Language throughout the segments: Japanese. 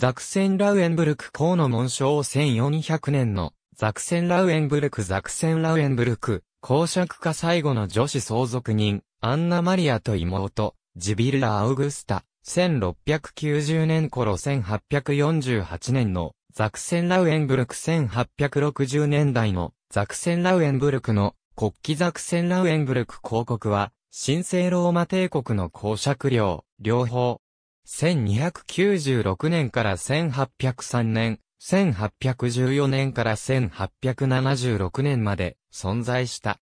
ザクセンラウエンブルク公の紋章1400年のザクセンラウエンブルクザクセンラウエンブルク公爵家最後の女子相続人アンナ・マリアと妹ジビルラ・アウグスタ1690年頃1848年のザクセンラウエンブルク1860年代のザクセンラウエンブルクの国旗ザクセンラウエンブルク公国は神聖ローマ帝国の公爵領、両方1296年から1803年、1814年から1876年まで存在した。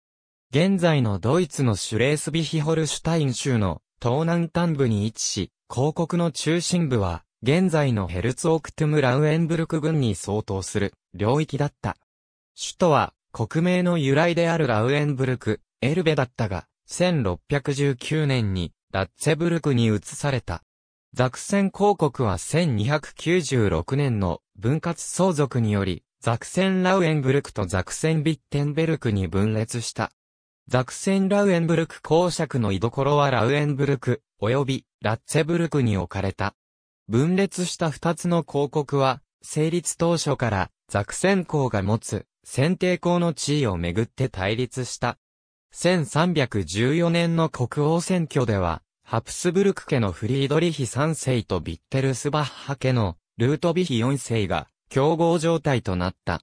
現在のドイツのシュレースビヒホルシュタイン州の東南端部に位置し、広告の中心部は現在のヘルツオクトゥムラウエンブルク郡に相当する領域だった。首都は国名の由来であるラウエンブルク、エルベだったが、1619年にラッツェブルクに移された。ザクセン公国は1296年の分割相続により、ザクセンラウエンブルクとザクセンビッテンベルクに分裂した。ザクセンラウエンブルク公爵の居所はラウエンブルク、及びラッツェブルクに置かれた。分裂した二つの公国は、成立当初からザクセン公が持つ選定公の地位をめぐって対立した。1314年の国王選挙では、ハプスブルク家のフリードリヒ3世とビッテルスバッハ家のルートビヒ4世が競合状態となった。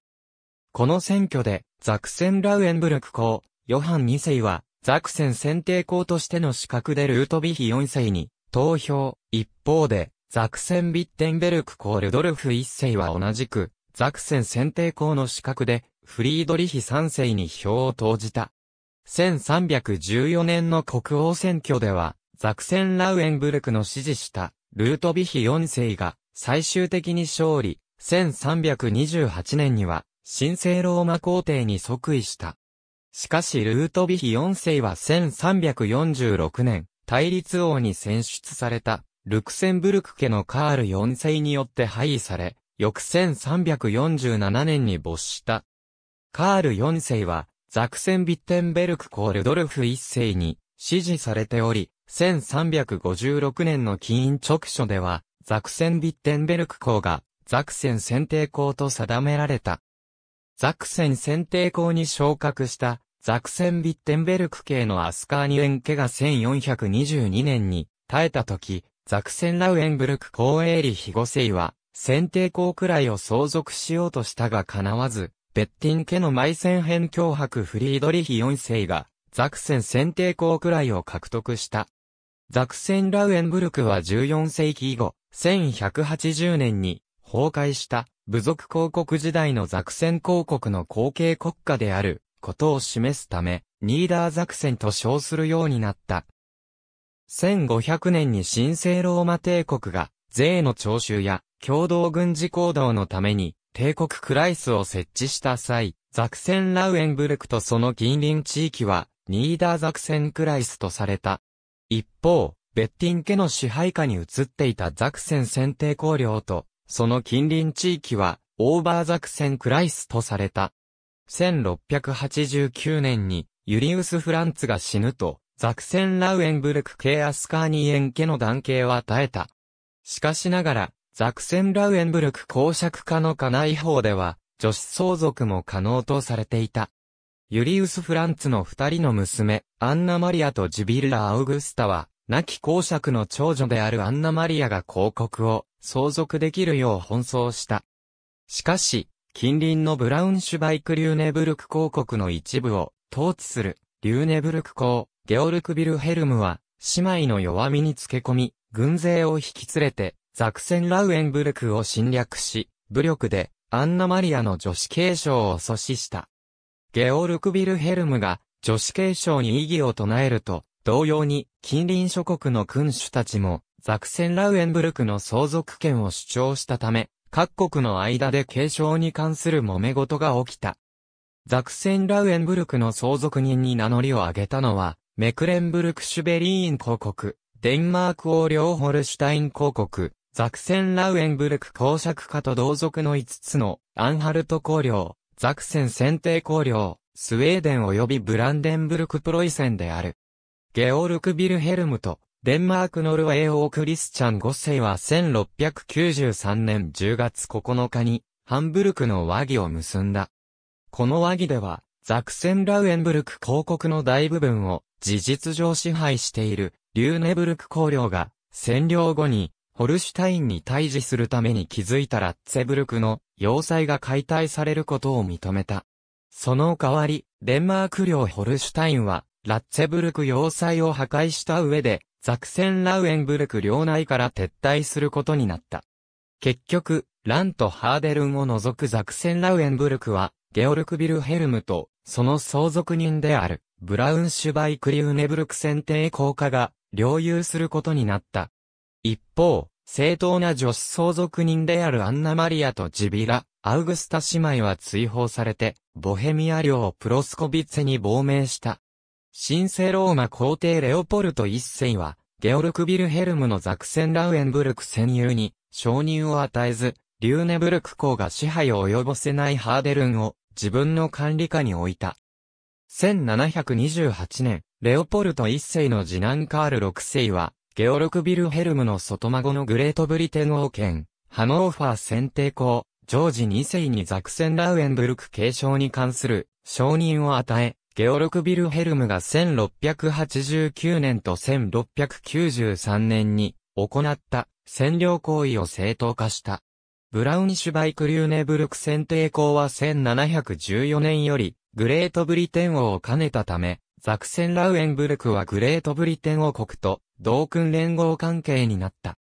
この選挙でザクセン・ラウエンブルク公、ヨハン2世はザクセン選定公としての資格でルートビヒ4世に投票。一方で、ザクセン・ビッテンベルク公ルドルフ1世は同じく、ザクセン選定公の資格で、フリードリヒ3世に票を投じた。1314年の国王選挙では、ザクセン・ラウエンブルクの支持したルートビヒ4世が最終的に勝利、1328年には神聖ローマ皇帝に即位した。しかしルートビヒ4世は1346年、対立王に選出された、ルクセンブルク家のカール4世によって廃位され、翌1347年に没した。カール4世は、ザクセン・ビッテンベルク・コールドルフ1世に支持されており、1356年の起因直書では、ザクセン・ビッテンベルク校が、ザクセン選定校と定められた。ザクセン選定校に昇格した、ザクセン・ビッテンベルク系のアスカーニュエン家が1422年に耐えた時、ザクセン・ラウエンブルク公営理非五世は、選定校くらいを相続しようとしたが叶わず、ベッティン家の埋戦編脅迫フリードリヒ4世が、ザクセン選定校くらいを獲得した。ザクセンラウエンブルクは14世紀以後、1180年に崩壊した部族公国時代のザクセン公国の後継国家であることを示すため、ニーダーザクセンと称するようになった。1500年に神聖ローマ帝国が税の徴収や共同軍事行動のために帝国クライスを設置した際、ザクセンラウエンブルクとその近隣地域はニーダーザクセンクライスとされた。一方、ベッティン家の支配下に移っていたザクセン選定公領と、その近隣地域は、オーバーザクセンクライスとされた。1689年に、ユリウス・フランツが死ぬと、ザクセン・ラウエンブルク系アスカーニエン家の男系を与えた。しかしながら、ザクセン・ラウエンブルク公爵家の家内法では、女子相続も可能とされていた。ユリウス・フランツの二人の娘、アンナ・マリアとジビルラ・アウグスタは、亡き公爵の長女であるアンナ・マリアが広告を相続できるよう奔走した。しかし、近隣のブラウンシュバイク・リューネブルク公国の一部を統治する、リューネブルク公、ゲオルク・ビルヘルムは、姉妹の弱みにつけ込み、軍勢を引き連れて、ザクセン・ラウエンブルクを侵略し、武力で、アンナ・マリアの女子継承を阻止した。ゲオルク・ビルヘルムが女子継承に異議を唱えると、同様に近隣諸国の君主たちもザクセン・ラウエンブルクの相続権を主張したため、各国の間で継承に関する揉め事が起きた。ザクセン・ラウエンブルクの相続人に名乗りを上げたのは、メクレンブルク・シュベリーン公国、デンマーク王領ホルシュタイン公国、ザクセン・ラウエンブルク公爵家と同族の5つのアンハルト公領、ザクセン選定公領、スウェーデン及びブランデンブルクプロイセンである。ゲオルク・ビルヘルムと、デンマークノルウェー王クリスチャン5世は1693年10月9日に、ハンブルクの和議を結んだ。この和議では、ザクセンラウエンブルク公国の大部分を事実上支配しているリューネブルク公領が占領後にホルシュタインに対峙するために気づいたラッツェブルクの要塞が解体されることを認めた。その代わり、デンマーク領ホルシュタインは、ラッツェブルク要塞を破壊した上で、ザクセンラウエンブルク領内から撤退することになった。結局、ランとハーデルンを除くザクセンラウエンブルクは、ゲオルクビルヘルムと、その相続人である、ブラウンシュバイクリューネブルク選定効果が、領有することになった。一方、正当な女子相続人であるアンナ・マリアとジビラ、アウグスタ姉妹は追放されて、ボヘミア領プロスコビッツェに亡命した。神聖ローマ皇帝レオポルト一世は、ゲオルク・ビルヘルムのザクセン・ラウエンブルク戦友に承認を与えず、リューネブルク公が支配を及ぼせないハーデルンを自分の管理下に置いた。1728年、レオポルト一世の次男カール六世は、ゲオルク・ビルヘルムの外孫のグレートブリテン王権、ハノーファー選定校、ジョージ2世にザクセン・ラウエンブルク継承に関する承認を与え、ゲオルク・ビルヘルムが1689年と1693年に行った占領行為を正当化した。ブラウニシュバイク・リューネブルク選定校は1714年よりグレートブリテン王を兼ねたため、ザクセンラウエンブルクはグレートブリテン王国と同訓連合関係になった。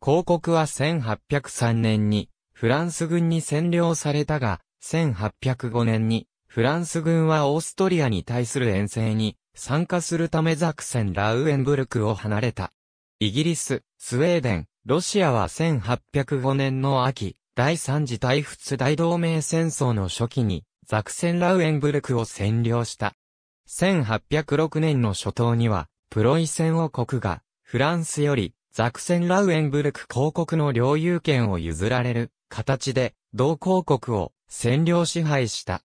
広告は1803年にフランス軍に占領されたが、1805年にフランス軍はオーストリアに対する遠征に参加するためザクセンラウエンブルクを離れた。イギリス、スウェーデン、ロシアは1805年の秋、第三次大仏大同盟戦争の初期にザクセンラウエンブルクを占領した。1806年の初頭には、プロイセン王国が、フランスより、ザクセン・ラウエンブルク公国の領有権を譲られる、形で、同公国を占領支配した。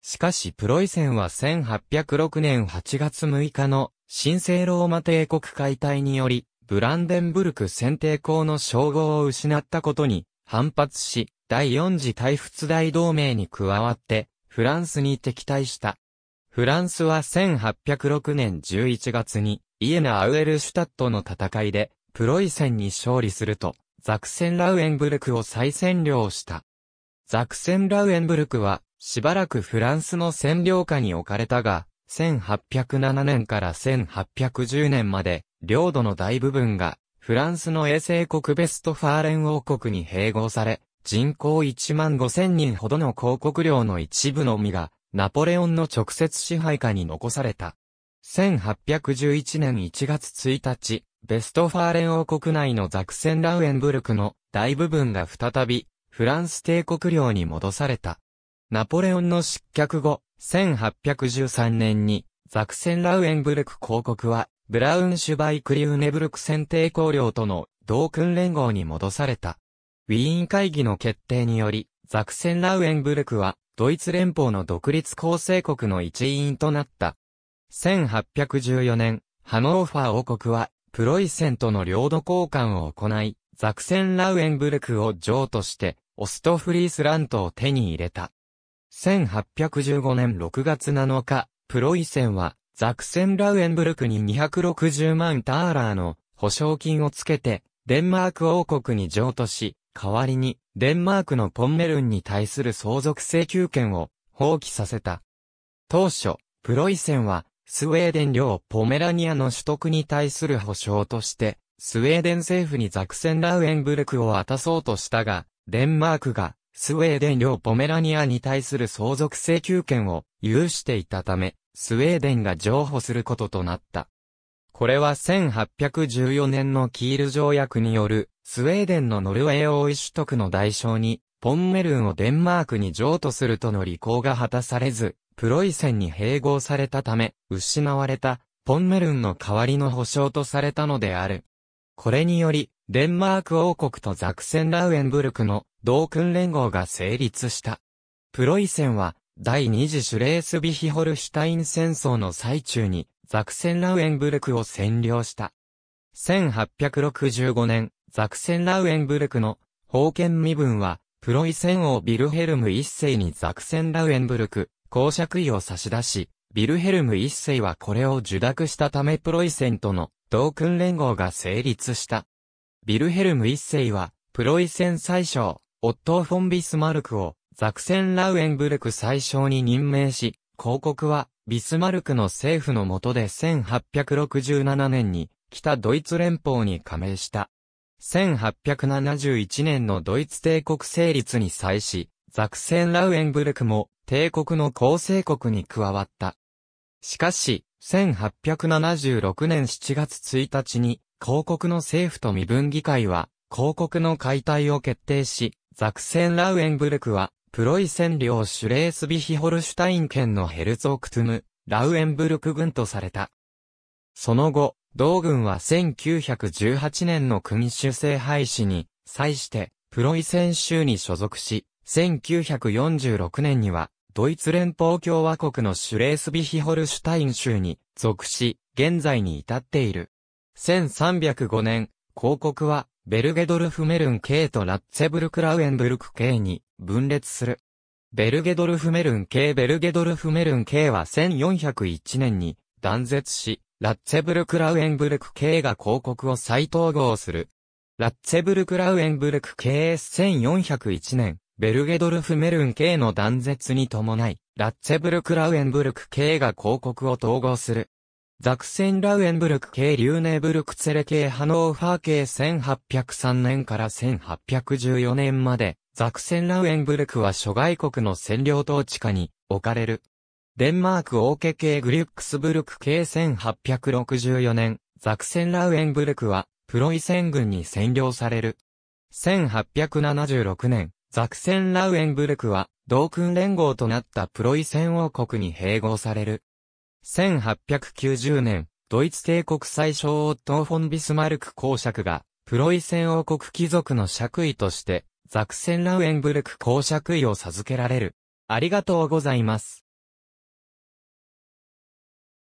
しかしプロイセンは1806年8月6日の神聖ローマ帝国解体により、ブランデンブルク選定校の称号を失ったことに反発し、第四次大仏大同盟に加わって、フランスに敵対した。フランスは1806年11月に、イエナ・アウエルシュタットの戦いで、プロイセンに勝利すると、ザクセン・ラウエンブルクを再占領した。ザクセン・ラウエンブルクは、しばらくフランスの占領下に置かれたが、1807年から1810年まで、領土の大部分が、フランスの衛星国ベストファーレン王国に併合され、人口1万5千人ほどの広告料の一部のみが、ナポレオンの直接支配下に残された。1811年1月1日、ベストファーレン王国内のザクセンラウエンブルクの大部分が再び、フランス帝国領に戻された。ナポレオンの失脚後、1813年に、ザクセンラウエンブルク公国は、ブラウンシュバイクリューネブルク選定公領との同訓連合に戻された。ウィーン会議の決定により、ザクセンラウエンブルクはドイツ連邦の独立構成国の一員となった。1814年、ハノーファー王国は、プロイセンとの領土交換を行い、ザクセンラウエンブルクを城として、オストフリースラントを手に入れた。1815年6月7日、プロイセンは、ザクセンラウエンブルクに260万ターラーの保証金をつけて、デンマーク王国に譲渡し、代わりに、デンマークのポンメルンに対する相続請求権を放棄させた。当初、プロイセンは、スウェーデン領ポメラニアの取得に対する保障として、スウェーデン政府にザクセンラウエンブルクを渡そうとしたが、デンマークが、スウェーデン領ポメラニアに対する相続請求権を有していたため、スウェーデンが譲歩することとなった。これは1814年のキール条約による、スウェーデンのノルウェー王位取得の代償に、ポンメルンをデンマークに譲渡するとの履行が果たされず、プロイセンに併合されたため、失われた、ポンメルンの代わりの保証とされたのである。これにより、デンマーク王国とザクセンラウエンブルクの同訓連合が成立した。プロイセンは、第二次シュレースビヒホルシュタイン戦争の最中に、ザクセンラウエンブルクを占領した。1865年、ザクセンラウエンブルクの封建身分は、プロイセン王ビルヘルム一世にザクセンラウエンブルク、公爵位を差し出し、ビルヘルム一世はこれを受諾したためプロイセンとの同訓連合が成立した。ビルヘルム一世は、プロイセン最小、オットー・フォン・ビスマルクをザクセン・ラウエンブルク最小に任命し、広告はビスマルクの政府の下で1867年に北ドイツ連邦に加盟した。1871年のドイツ帝国成立に際し、ザクセン・ラウエンブルクも帝国の構成国に加わった。しかし、1876年7月1日に、広告の政府と身分議会は、広告の解体を決定し、ザクセン・ラウエンブルクは、プロイセン領シュレースビヒホルシュタイン県のヘルツォクトゥム、ラウエンブルク軍とされた。その後、同軍は1918年の君主制廃止に、際して、プロイセン州に所属し、1946年には、ドイツ連邦共和国のシュレースビヒホルシュタイン州に属し、現在に至っている。1305年、広告は、ベルゲドルフメルン系とラッツェブルクラウエンブルク系に分裂する。ベルゲドルフメルン系ベルゲドルフメルン系は1401年に断絶し、ラッツェブルクラウエンブルク系が広告を再統合する。ラッツェブルクラウエンブルク系 S1401 年、ベルゲドルフメルン系の断絶に伴い、ラッツェブルクラウエンブルク系が広告を統合する。ザクセンラウエンブルク系リューネーブルクツェレ系ハノーファー系1803年から1814年まで、ザクセンラウエンブルクは諸外国の占領統治下に置かれる。デンマーク王家系グリュックスブルク系1864年、ザクセンラウエンブルクはプロイセン軍に占領される。1876年、ザクセンラウエンブルクは同君連合となったプロイセン王国に併合される。1890年、ドイツ帝国最小オットー・フォン・ビスマルク公爵が、プロイセン王国貴族の爵位として、ザクセンラウエンブルク公爵位を授けられる。ありがとうございます。